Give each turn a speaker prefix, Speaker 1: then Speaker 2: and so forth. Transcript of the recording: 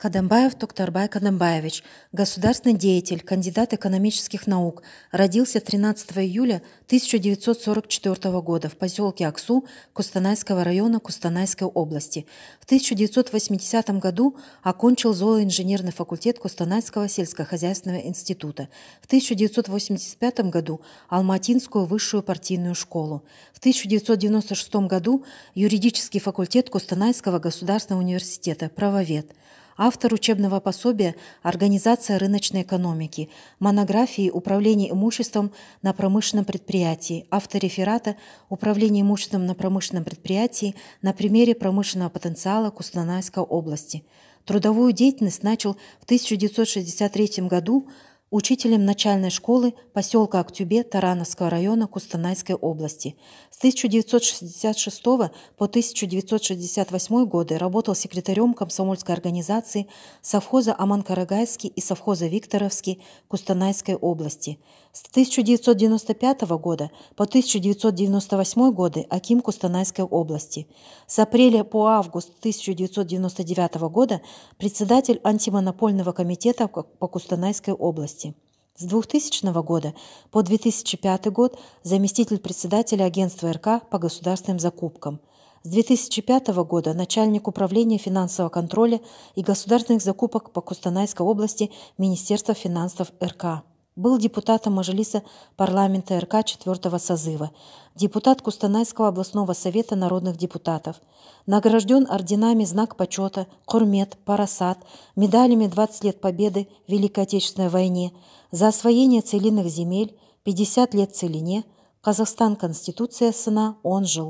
Speaker 1: Кадамбаев Токтарбай Кадамбаевич, государственный деятель, кандидат экономических наук, родился 13 июля 1944 года в поселке Аксу Кустанайского района Кустанайской области. В 1980 году окончил зооинженерный факультет Кустанайского сельскохозяйственного института. В 1985 году Алматинскую высшую партийную школу. В 1996 году юридический факультет Кустанайского государственного университета, правовед автор учебного пособия «Организация рыночной экономики», монографии «Управление имуществом на промышленном предприятии», автор реферата «Управление имуществом на промышленном предприятии на примере промышленного потенциала Кустанайской области». Трудовую деятельность начал в 1963 году, учителем начальной школы поселка Актюбе Тарановского района Кустанайской области. С 1966 по 1968 годы работал секретарем комсомольской организации совхоза аман и совхоза Викторовский Кустанайской области. С 1995 года по 1998 годы Аким Кустанайской области. С апреля по август 1999 года председатель антимонопольного комитета по Кустанайской области деятельности. С 2000 года по 2005 год заместитель председателя агентства РК по государственным закупкам. С 2005 года начальник управления финансового контроля и государственных закупок по Кустанайской области Министерства финансов РК был депутатом Мажилиса парламента РК 4 созыва, депутат Кустанайского областного совета народных депутатов, награжден орденами «Знак почета», «Курмет», «Парасат», медалями «20 лет победы» в Великой Отечественной войне, за освоение целинных земель, 50 лет целине, Казахстан Конституция сына, он жил.